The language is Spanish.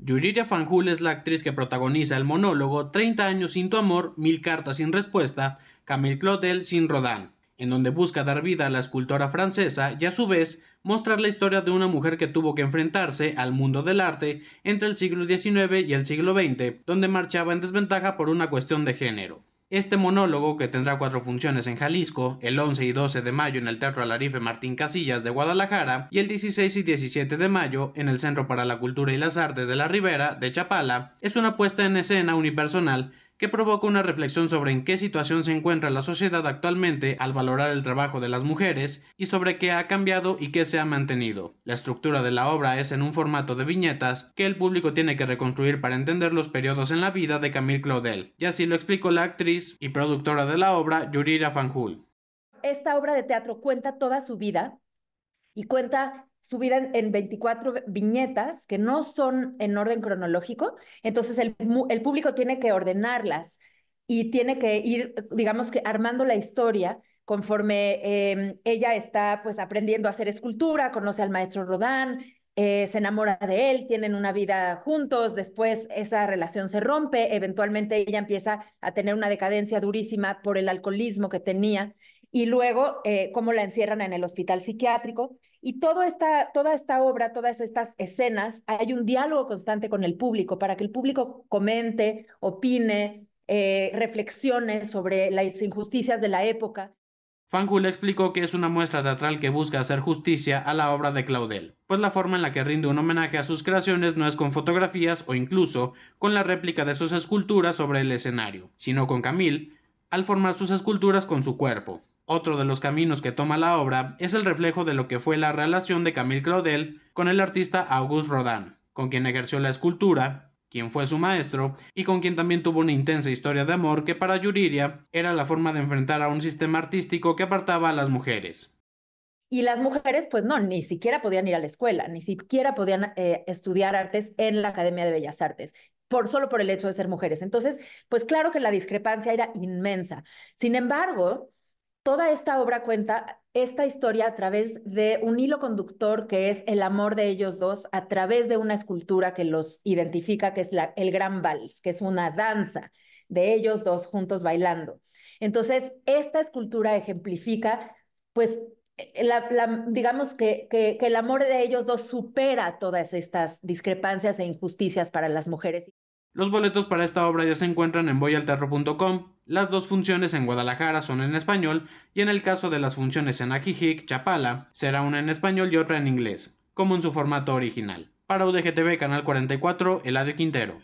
Yuriria Fanjul es la actriz que protagoniza el monólogo "Treinta años sin tu amor, mil cartas sin respuesta, Camille Claudel sin Rodin, en donde busca dar vida a la escultora francesa y a su vez mostrar la historia de una mujer que tuvo que enfrentarse al mundo del arte entre el siglo XIX y el siglo XX, donde marchaba en desventaja por una cuestión de género. Este monólogo, que tendrá cuatro funciones en Jalisco, el 11 y 12 de mayo en el Teatro Alarife Martín Casillas de Guadalajara y el 16 y 17 de mayo en el Centro para la Cultura y las Artes de la Ribera de Chapala, es una puesta en escena unipersonal que provoca una reflexión sobre en qué situación se encuentra la sociedad actualmente al valorar el trabajo de las mujeres y sobre qué ha cambiado y qué se ha mantenido. La estructura de la obra es en un formato de viñetas que el público tiene que reconstruir para entender los periodos en la vida de Camille Claudel, y así lo explicó la actriz y productora de la obra Yurira Fanjul. Esta obra de teatro cuenta toda su vida y cuenta subida en, en, 24 viñetas que no son en orden cronológico, entonces el, público tiene que ordenarlas y tiene que ir, digamos que armando la historia conforme em, ella está pues aprendiendo a hacer escultura, conoce al maestro Rodán, eh, se enamora de él, tienen una vida juntos, después esa relación se rompe, eventualmente ella empieza a tener una decadencia durísima por el alcoholismo que tenía y luego eh, cómo la encierran en el hospital psiquiátrico. Y toda esta, toda esta obra, todas estas escenas, hay un diálogo constante con el público para que el público comente, opine, eh, reflexione sobre las injusticias de la época. Fanjul explicó que es una muestra teatral que busca hacer justicia a la obra de Claudel, pues la forma en la que rinde un homenaje a sus creaciones no es con fotografías o incluso con la réplica de sus esculturas sobre el escenario, sino con Camille, al formar sus esculturas con su cuerpo, otro de los caminos que toma la obra es el reflejo de lo que fue la relación de Camille Claudel con el artista Auguste Rodin, con quien ejerció la escultura, quien fue su maestro y con quien también tuvo una intensa historia de amor que para Yuriria era la forma de enfrentar a un sistema artístico que apartaba a las mujeres. Y las mujeres, pues no, ni siquiera podían ir a la escuela, ni siquiera podían eh, estudiar artes en la Academia de Bellas Artes, por, solo por el hecho de ser mujeres. Entonces, pues claro que la discrepancia era inmensa. Sin embargo, toda esta obra cuenta esta historia a través de un hilo conductor que es el amor de ellos dos, a través de una escultura que los identifica, que es el gran vals, que es una danza de ellos dos juntos bailando. Entonces, esta escultura ejemplifica, pues, eh, digamos que, que, que el amor de ellos dos supera todas estas discrepancias e injusticias para las mujeres. Los boletos para esta obra ya se encuentran en boyalterro.com. Las dos funciones en Guadalajara son en español y en el caso de las funciones en Ajijic, Chapala, será una en español y otra en inglés, como en su formato original. Para UDGTV Canal 44, Eladio Quintero.